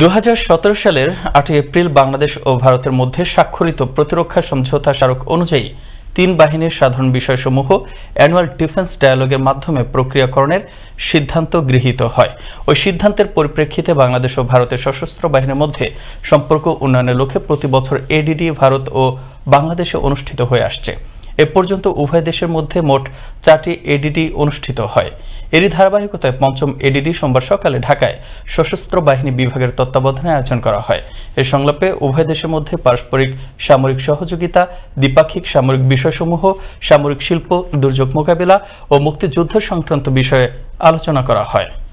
দু সালের আটই এপ্রিল বাংলাদেশ ও ভারতের মধ্যে স্বাক্ষরিত প্রতিরক্ষা সমঝোতা স্মারক অনুযায়ী তিন বাহিনীর সাধারণ বিষয়সমূহ অ্যানুয়াল ডিফেন্স ডায়ালগের মাধ্যমে প্রক্রিয়াকরণের সিদ্ধান্ত গৃহীত হয় ওই সিদ্ধান্তের পরিপ্রেক্ষিতে বাংলাদেশ ও ভারতের সশস্ত্র বাহিনীর মধ্যে সম্পর্ক উন্নয়নের লক্ষ্যে প্রতি বছর এডিডি ভারত ও বাংলাদেশে অনুষ্ঠিত হয়ে আসছে এ পর্যন্ত উভয় দেশের মধ্যে মোট চারটি এডিডি অনুষ্ঠিত হয় এরই ধারাবাহিকতায় পঞ্চম এডিডি সোমবার সকালে ঢাকায় সশস্ত্র বাহিনী বিভাগের তত্ত্বাবধানে আয়োজন করা হয় এ সংলাপে উভয় দেশের মধ্যে পারস্পরিক সামরিক সহযোগিতা দ্বিপাক্ষিক সামরিক বিষয়সমূহ সামরিক শিল্প দুর্যোগ মোকাবেলা ও মুক্তিযুদ্ধ সংক্রান্ত বিষয়ে আলোচনা করা হয়